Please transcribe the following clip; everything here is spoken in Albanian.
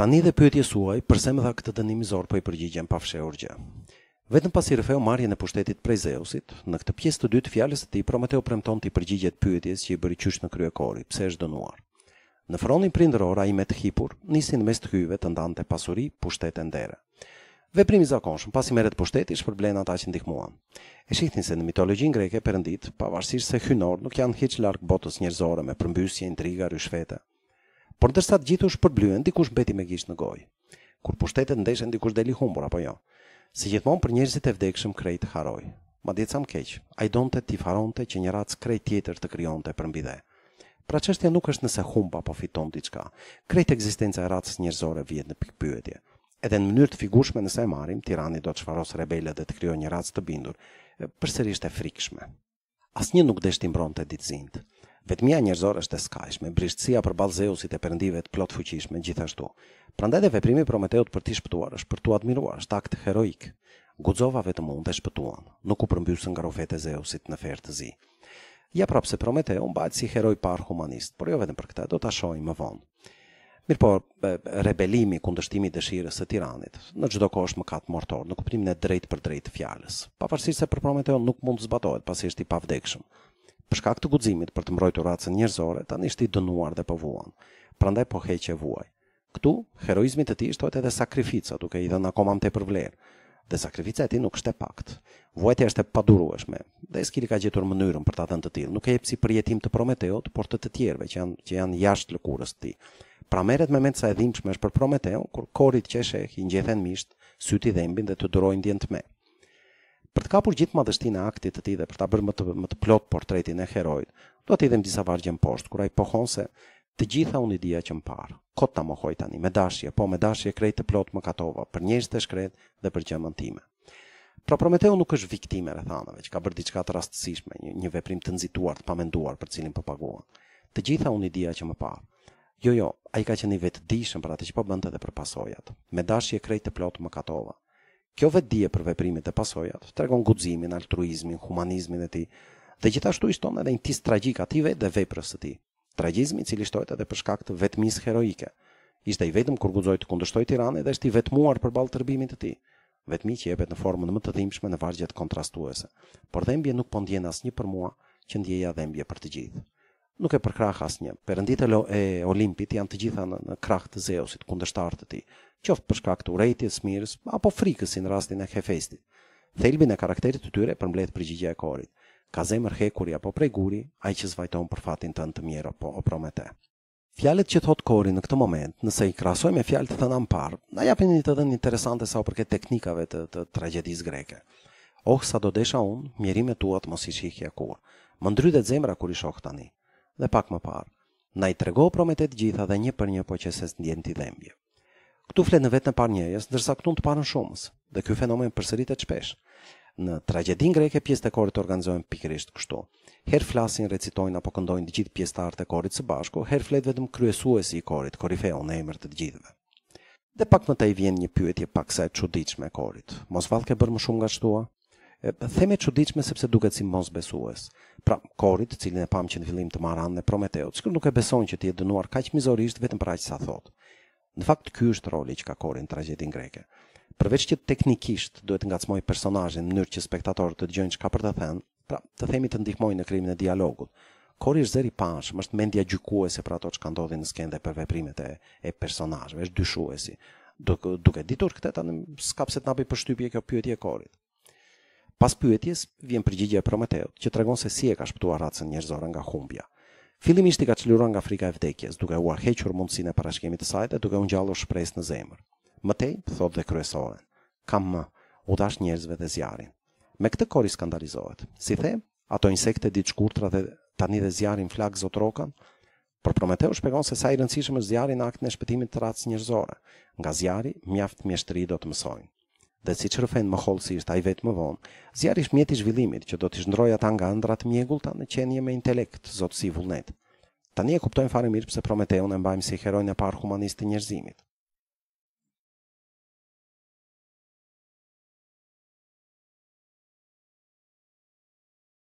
Tani dhe pyet suaj, përse më dha këtë dënim i zor po i përgjigjem pa fshehur gjë. Vetëm pasi Rifeu marrje në pushtetit prej Zeusit, në këtë pjesë të dytë të fjalës së tij Prometeu premton ti përgjigjet pyetjes që i bëri qysh në kryekorit, pse është dënuar. Në fronin prindror ai me të hipur, nisi në mes të hyjve të ndante pasuri, pushtete ndere. Veprimi i zakonshëm pasi merret pushteti shpërblen ata që ndihmuan. E shihni se në mitologjinë greke perëndit, pavarësisht se hynor nuk janë hiç larg botës njerëzore me përmbysje, intriga, ryshfete. Por ndërsa të gjithë u shpërblyen, dikush mbeti me gishtë në gojë. Kur pushtetet ndeshën dikush deli humbur apo jo. Si gjithmonë për njerëzit e vdekshëm krejt haroj. Madje sa më keq, ai donte ti faronte që një racë krejt tjetër të krijonte për mbi dhe. Pra çështja nuk është nëse humb apo fiton diçka. Krejt ekzistenca e racës njerëzore vjen në pikpyetje. Edhe në mënyrë të figurshme nëse e marrim, Tirani do të çfarosë rebelët dhe të krijojë një racë të bindur, përsërisht e frikshme. Asnjë nuk dështimbronte ditzinë. Vetëmia njerëzore është e skajshme, brishtësia për balë zeusit e përëndive të plot fuqishme, gjithashtu. Prandaj dhe veprimi Prometeut për t'i shpëtuar është për t'u admiruar, është akt heroik. Guzova vetëm mund dhe shpëtuan, nuk u përmbysën nga rufet e zeusit në ferë të zi. Ja prapë se Prometeu bajtë si heroj par humanist, por jo vetëm për këta, do t'a shojnë më vonë. Mirë por, rebelimi, kundështimi dëshirës e tiranit, në gjithdo ko është më katë mortor, në kuptimin e drejt për drejt fjales. Pa se për Prometeu nuk mund të zbatojt, pasi është i pavdekshëm për shkak të guximit për të mbrojtur racën njerëzore, tani ishte i dënuar dhe po vuan. Prandaj po heqe vuaj. Ktu, heroizmi të tij shtohet edhe sakrifica, duke i dhënë akoma më tepër vlerë. Dhe sakrifica e tij nuk shte pakt. Vuajtja është e padurueshme. Dhe Eskili ka gjetur mënyrën për ta dhënë të tillë. Nuk e jep si përjetim të Prometeut, por të të tjerëve që janë që janë jashtë lëkurës të tij. Pra merret mend sa e dhimbshme është për Prometeun, kur korrit që sheh i ngjethen misht, syti dhembin dhe të durojnë ndjen të për të kapur gjithë madhështinë e aktit të tij dhe për ta bërë më të më të plot portretin e heroit, do të hidhem disa vargje më poshtë kur ai pohon se të gjitha unë dija që më parë. Kot ta mohoj tani me dashje, po me dashje krejt të plot më katova për njerëz të shkret dhe për gjëmën time. Pra Prometeu nuk është viktimë e rrethanave, që ka bërë diçka të rastësishme, një, një veprim të nxituar, të pamenduar për cilin po paguam. Të gjitha unë dija që më parë. Jo, jo, ai ka qenë vetëdijshëm për atë që po bënte dhe për pasojat. Me dashje krejt të plot më katova. Kjo vetë dije për veprimet e pasojat tregon guximin, altruizmin, humanizmin e tij. Dhe gjithashtu i edhe një tis tragjik ative vetë dhe veprës së tij. Tragjizmi i cili shtohet edhe për shkak të vetmisë heroike. Ishte i vetëm kur guxoi të kundërshtojë Tiranën dhe ishte i vetmuar përballë tërbimit të tij. Vetmi që jepet në formën më të dhimshme në vargjet kontrastuese. Por mbje nuk po ndjen një për mua, që ndjeja mbje për të gjithë nuk e përkrah asnjë. Perënditë e Olimpit janë të gjitha në, në krah të Zeusit, kundërshtar të tij, qoftë për shkak të urrejtjes, mirës apo frikës si në rastin e Hefestit. Thelbi në karakterit të tyre përmbledh përgjigjja e Korit. Ka zemër hekuri apo prej guri, a i që zvajton për fatin të në të mjero po o promete. Fjallet që thot kori në këtë moment, nëse i krasoj me fjallet të thënë parë, na japin një të dhënë interesante sa o përket teknikave të, të greke. Oh, sa do desha unë, mjerime mos i shikja kur. Më ndrydhet zemra kur i shok tani, dhe pak më parë. Na i trego prometet gjitha dhe një për një po që se së t'i dhembje. Këtu fletë në vetë në parë njëjës, ndërsa këtu në të parën shumës, dhe kjo fenomen përsërit e qpesh. Në tragedin greke, pjesë të korit të organizojnë pikërisht kështu. Herë flasin, recitojnë apo këndojnë të gjithë pjesë të artë e korit së bashku, herë fletë vetëm kryesuesi i korit, korifeo në emër të gjithëve. Dhe pak më të i vjen një pyetje pak sa e qudiqme e korit. Mos valke bërë më shumë nga shtua? Theme çuditshme sepse duket si mos besues, Pra, korit, cilin e pam që në fillim të marrën prometeot, që sikur nuk e beson që ti e dënuar kaq mizorisht vetëm për aq sa thot. Në fakt ky është roli që ka korin në tragjedinë greke. Përveç që teknikisht duhet të ngacmoj personazhin në mënyrë që spektatorët të dëgjojnë çka për të thënë, pra, të themi të ndihmojnë në krijimin e dialogut. Kori është zëri pashëm, është mendja gjykuese për ato që ka në skende për veprimet e, e personajve, është dyshuesi, duke, duke ditur këtë të në skapset nabi për shtypje kjo pyetje korit. Pas pyetjes, vjen përgjigje e Prometeut, që tregon se si e ka shpëtuar racën njerëzore nga humbja. Fillimisht i ka çliruar nga frika e vdekjes, duke u arhequr mundësinë e parashikimit të saj dhe duke u ngjallur shpresë në zemër. Mëtej, thot dhe kryesoren, kam më, u dash njerëzve dhe zjarin. Me këtë kori skandalizohet. Si the, ato insekte ditë shkurtra dhe tani dhe zjarin flak zotrokan, por Prometeu shpegon se sa i rëndësishëm është zjarin akt e shpëtimit të racës njerëzore. Nga zjari, mjaft mjeshtri do të mësojnë dhe si që rëfen më holësisht a i vetë më vonë, zjar mjeti zhvillimit që do t'i shndroja ta nga ndrat mjegull ta në qenje me intelekt, zotë si vullnet. Tani e kuptojnë fare mirë pëse Prometeon e mbajmë si herojnë e parë humanistë të njerëzimit.